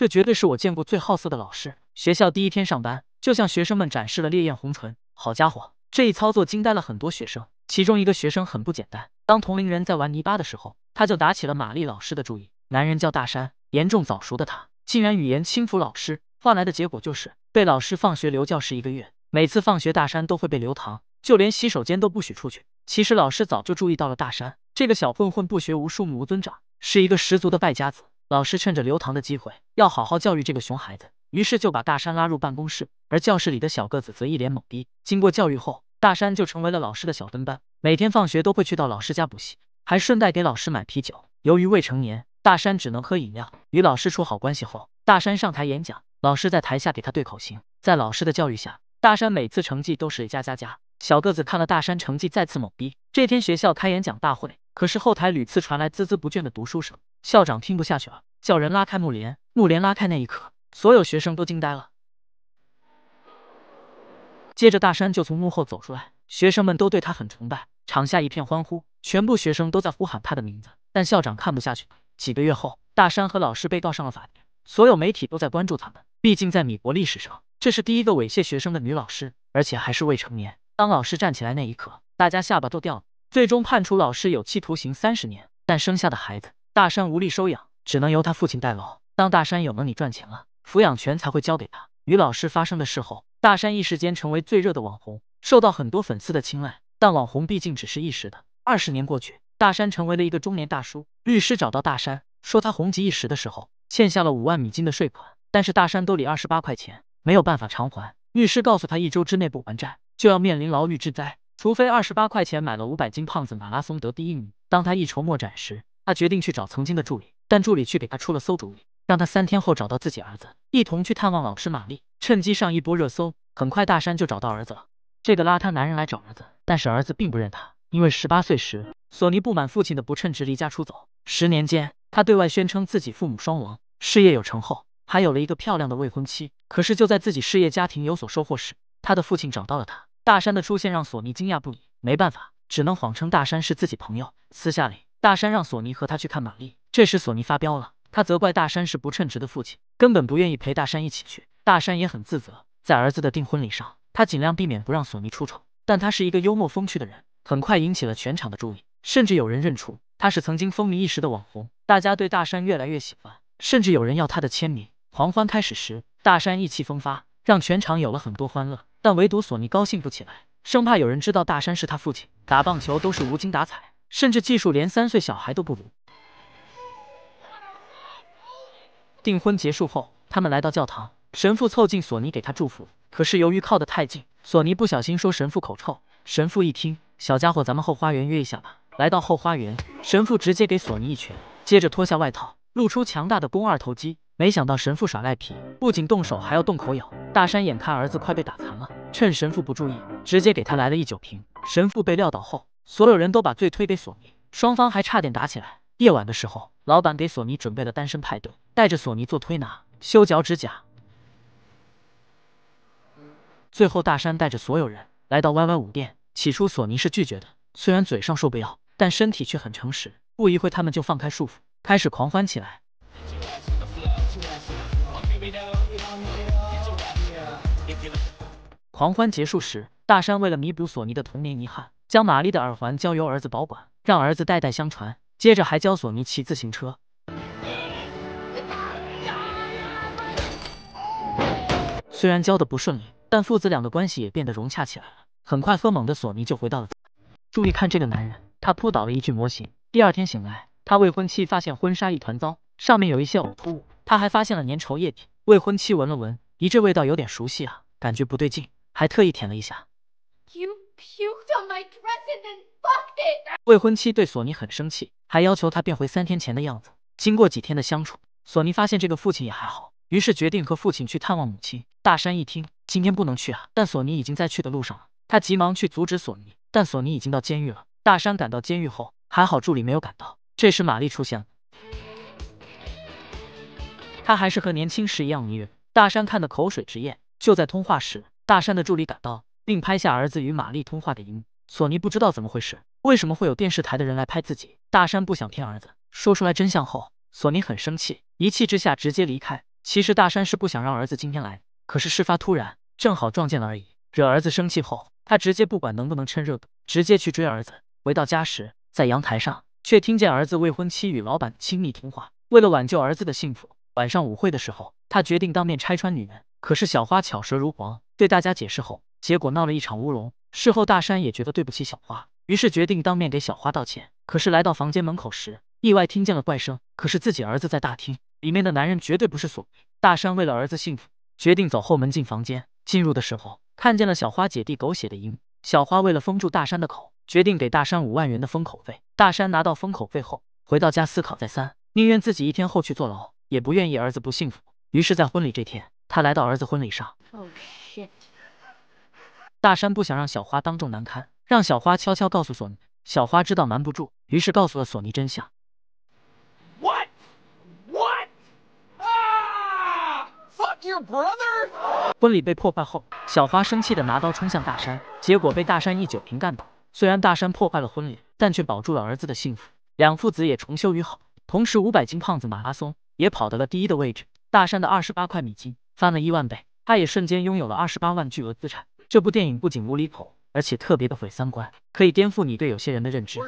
这绝对是我见过最好色的老师。学校第一天上班，就向学生们展示了烈焰红唇。好家伙，这一操作惊呆了很多学生。其中一个学生很不简单，当同龄人在玩泥巴的时候，他就打起了玛丽老师的注意。男人叫大山，严重早熟的他，竟然语言轻浮老师，换来的结果就是被老师放学留教室一个月。每次放学，大山都会被留堂，就连洗手间都不许出去。其实老师早就注意到了大山这个小混混，不学无术，目无尊长，是一个十足的败家子。老师趁着留堂的机会，要好好教育这个熊孩子，于是就把大山拉入办公室。而教室里的小个子则一脸懵逼。经过教育后，大山就成为了老师的小跟班，每天放学都会去到老师家补习，还顺带给老师买啤酒。由于未成年，大山只能喝饮料。与老师处好关系后，大山上台演讲，老师在台下给他对口型。在老师的教育下，大山每次成绩都是加加加。小个子看了大山成绩，再次懵逼。这天学校开演讲大会，可是后台屡次传来孜孜不倦的读书声。校长听不下去了，叫人拉开幕帘。幕帘拉开那一刻，所有学生都惊呆了。接着大山就从幕后走出来，学生们都对他很崇拜，场下一片欢呼，全部学生都在呼喊他的名字。但校长看不下去。几个月后，大山和老师被告上了法庭，所有媒体都在关注他们。毕竟在米国历史上，这是第一个猥亵学生的女老师，而且还是未成年。当老师站起来那一刻，大家下巴都掉了。最终判处老师有期徒刑三十年，但生下的孩子。大山无力收养，只能由他父亲代劳。当大山有能力赚钱了，抚养权才会交给他。与老师发生的事后，大山一时间成为最热的网红，受到很多粉丝的青睐。但网红毕竟只是一时的。二十年过去，大山成为了一个中年大叔。律师找到大山，说他红极一时的时候欠下了五万美金的税款，但是大山兜里二十八块钱，没有办法偿还。律师告诉他，一周之内不还债，就要面临牢狱之灾。除非二十八块钱买了五百斤胖子马拉松得第一名。当他一筹莫展时，他决定去找曾经的助理，但助理却给他出了馊主意，让他三天后找到自己儿子，一同去探望老师玛丽，趁机上一波热搜。很快，大山就找到儿子了。这个邋遢男人来找儿子，但是儿子并不认他，因为十八岁时，索尼不满父亲的不称职，离家出走。十年间，他对外宣称自己父母双亡，事业有成后，还有了一个漂亮的未婚妻。可是就在自己事业家庭有所收获时，他的父亲找到了他。大山的出现让索尼惊讶不已，没办法，只能谎称大山是自己朋友。私下里。大山让索尼和他去看玛丽。这时，索尼发飙了，他责怪大山是不称职的父亲，根本不愿意陪大山一起去。大山也很自责，在儿子的订婚礼上，他尽量避免不让索尼出丑。但他是一个幽默风趣的人，很快引起了全场的注意，甚至有人认出他是曾经风靡一时的网红。大家对大山越来越喜欢，甚至有人要他的签名。狂欢开始时，大山意气风发，让全场有了很多欢乐。但唯独索尼高兴不起来，生怕有人知道大山是他父亲。打棒球都是无精打采。甚至技术连三岁小孩都不如。订婚结束后，他们来到教堂，神父凑近索尼给他祝福，可是由于靠得太近，索尼不小心说神父口臭。神父一听，小家伙，咱们后花园约一下吧。来到后花园，神父直接给索尼一拳，接着脱下外套，露出强大的肱二头肌。没想到神父耍赖皮，不仅动手，还要动口咬。大山眼看儿子快被打残了，趁神父不注意，直接给他来了一酒瓶。神父被撂倒后。所有人都把罪推给索尼，双方还差点打起来。夜晚的时候，老板给索尼准备了单身派对，带着索尼做推拿、修脚趾甲。最后，大山带着所有人来到 YY 五店。起初，索尼是拒绝的，虽然嘴上说不要，但身体却很诚实。不一会他们就放开束缚，开始狂欢起来。狂欢结束时，大山为了弥补索尼的童年遗憾。将玛丽的耳环交由儿子保管，让儿子代代相传。接着还教索尼骑自行车，虽然教的不顺利，但父子俩的关系也变得融洽起来了。很快，喝猛的索尼就回到了。注意看这个男人，他扑倒了一具模型。第二天醒来，他未婚妻发现婚纱一团糟，上面有一些呕吐物，他还发现了粘稠液体。未婚妻闻了闻，咦，这味道有点熟悉啊，感觉不对劲，还特意舔了一下。未婚妻对索尼很生气，还要求他变回三天前的样子。经过几天的相处，索尼发现这个父亲也还好，于是决定和父亲去探望母亲。大山一听，今天不能去啊，但索尼已经在去的路上了。他急忙去阻止索尼，但索尼已经到监狱了。大山赶到监狱后，还好助理没有赶到。这时玛丽出现了，她还是和年轻时一样迷人。大山看得口水直咽。就在通话时，大山的助理赶到。并拍下儿子与玛丽通话的音。幕。索尼不知道怎么回事，为什么会有电视台的人来拍自己？大山不想骗儿子，说出来真相后，索尼很生气，一气之下直接离开。其实大山是不想让儿子今天来，可是事发突然，正好撞见了而已。惹儿子生气后，他直接不管能不能趁热度，直接去追儿子。回到家时，在阳台上却听见儿子未婚妻与老板亲密通话。为了挽救儿子的幸福，晚上舞会的时候，他决定当面拆穿女人。可是小花巧舌如簧，对大家解释后。结果闹了一场乌龙。事后大山也觉得对不起小花，于是决定当面给小花道歉。可是来到房间门口时，意外听见了怪声。可是自己儿子在大厅，里面的男人绝对不是索大山为了儿子幸福，决定走后门进房间。进入的时候，看见了小花姐弟狗血的一幕。小花为了封住大山的口，决定给大山五万元的封口费。大山拿到封口费后，回到家思考再三，宁愿自己一天后去坐牢，也不愿意儿子不幸福。于是，在婚礼这天，他来到儿子婚礼上。大山不想让小花当众难堪，让小花悄悄告诉索尼。小花知道瞒不住，于是告诉了索尼真相。What? What? Ah! brother! Fuck your 婚礼被破坏后，小花生气的拿刀冲向大山，结果被大山一酒瓶干倒。虽然大山破坏了婚礼，但却保住了儿子的幸福，两父子也重修于好。同时，五百斤胖子马拉松也跑得了第一的位置。大山的二十八块米金翻了一万倍，他也瞬间拥有了二十八万巨额资产。这部电影不仅无厘头，而且特别的毁三观，可以颠覆你对有些人的认知。